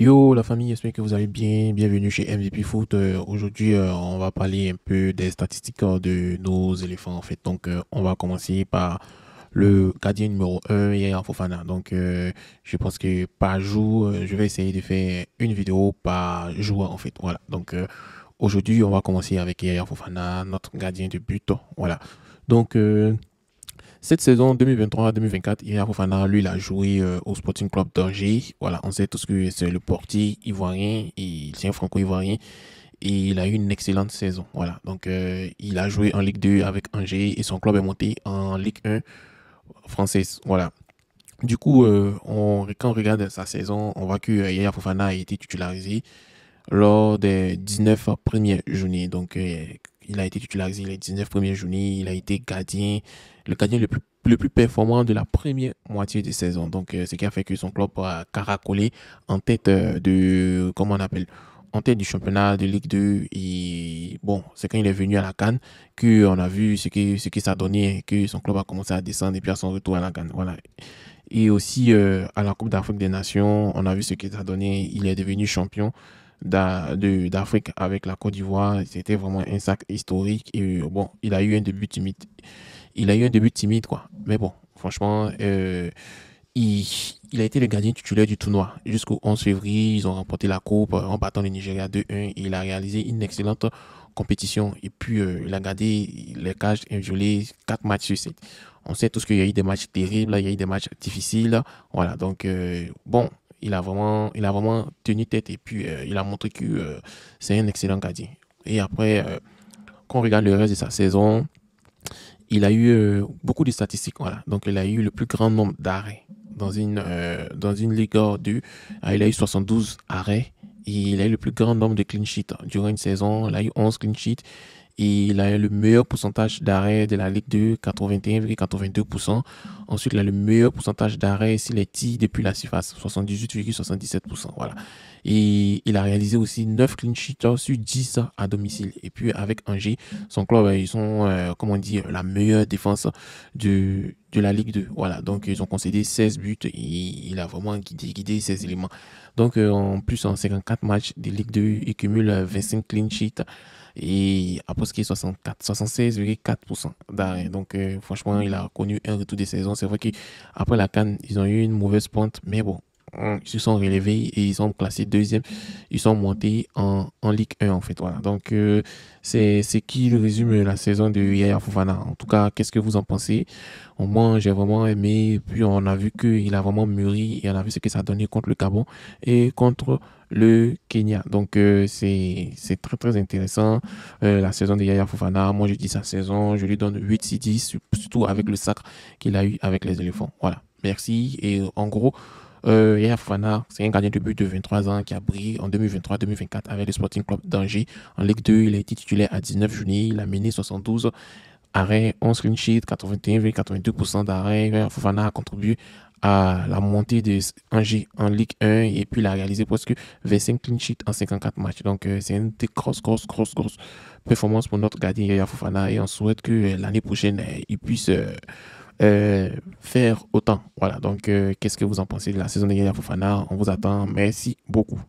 Yo la famille, j'espère que vous allez bien. Bienvenue chez MVP Foot. Euh, aujourd'hui, euh, on va parler un peu des statistiques euh, de nos éléphants en fait. Donc, on va commencer par le gardien numéro 1 Yaya Fofana. Donc, je pense que par jour, je vais essayer de faire une vidéo par jour en fait. Voilà. Donc, Aujourd'hui, on va commencer avec Yaya Fofana, notre gardien de but. Voilà. Donc, cette saison 2023-2024, Yaya Fofana, lui, il a joué euh, au Sporting Club d'Angers. Voilà, on sait tout ce que c'est le portier ivoirien, il tient franco-ivoirien. Et il a eu une excellente saison. Voilà, donc euh, il a joué en Ligue 2 avec Angers et son club est monté en Ligue 1 française. Voilà. Du coup, euh, on, quand on regarde sa saison, on voit que Yaya Fofana a été titularisé lors des 19 premiers journées il a été titularisé les 19 premières journées, il a été gardien, le gardien le plus, performant de la première moitié de saison. Donc, euh, ce qui a fait que son club a caracolé en tête euh, de, comment on appelle, en tête du championnat de Ligue 2. Et bon, c'est quand il est venu à la Cannes qu'on a vu ce que, ce donné, ça donnait, que son club a commencé à descendre et puis à son retour à la Cannes. Voilà. Et aussi euh, à la Coupe d'Afrique des Nations, on a vu ce qui ça donné, Il est devenu champion d'Afrique avec la Côte d'Ivoire. C'était vraiment un sac historique. Et euh, bon, il a eu un début timide. Il a eu un début timide, quoi. Mais bon, franchement, euh, il, il, a été le gardien titulaire du tournoi. Jusqu'au 11 février, ils ont remporté la Coupe euh, en battant le Nigeria 2-1. Il a réalisé une excellente compétition. Et puis, il a gardé les cages inviolées 4 matchs sur 7. On sait tous qu'il y a eu des matchs terribles, il y a eu des matchs difficiles. Voilà, donc, bon, il a vraiment, il a vraiment tenu tête et puis euh, il a montré que euh, c'est un excellent gardien. Et après, euh, quand on regarde le reste de sa saison, il a eu beaucoup de statistiques. Voilà. Donc, il a eu le plus grand nombre d'arrêts dans une, dans une Ligue 2. il a eu 72 arrêts. il a eu le plus grand nombre de clean sheets durant une saison. Il a eu 11 clean sheets. Il a le meilleur pourcentage d'arrêt de la Ligue 2, 81,82%. Ensuite, il a le meilleur pourcentage d'arrêt sur les tirs depuis la surface, 78,77%. Voilà. Et il a réalisé aussi 9 clean sheets euh, sur 10 à domicile. Et puis avec Angers, son club, euh, ils sont, euh, comment dire, la meilleure défense du, de la Ligue 2. Voilà, donc ils ont concédé 16 buts. Et il a vraiment guidé, guidé ces éléments. Donc euh, en plus, en 54 matchs de Ligue 2, il cumule 25 euh, clean sheets et après ce est 64 76,4% d'arrêt. Donc euh, franchement, il a connu un retour de saisons C'est vrai qu'après la Cannes, ils ont eu une mauvaise pointe mais bon, ils se sont relevés et ils ont classé deuxième. Ils sont montés en, Ligue 1, en fait. Voilà. Donc, euh, c'est ce qui résume la saison de Yaya Fofana. En tout cas, qu'est-ce que vous en pensez Au moins j'ai vraiment aimé. puis, on a vu qu'il a vraiment mûri et on a vu ce que ça a donné contre le Gabon et contre le Kenya. Donc, euh, c'est très, très intéressant. Euh, la saison de Yaya Fofana, moi, je dis sa saison, je lui donne 8 6 10, surtout avec le sac qu'il a eu avec les éléphants. Voilà. Merci. Et en gros, euh, c'est un gardien de but de 23 ans qui a brillé en 2023-2024 avec le Sporting Club d'Angers. En Ligue 2, il a été titulaire à 19 juillet, Il a mené 72 arrêts, 11 clean sheets, 81,82% d'arrêts. Fofana a contribué à la montée de Angers en Ligue 1 et puis l'a a réalisé presque 25 clean sheets en 54 matchs. Donc euh, c'est une grosse, grosse, grosse, grosse performance pour notre gardien Yaya Fofana et on souhaite que euh, l'année prochaine euh, il puisse euh, faire autant. Voilà, donc euh, qu'est-ce que vous en pensez de la saison de Yaya Fofana On vous attend. Merci beaucoup.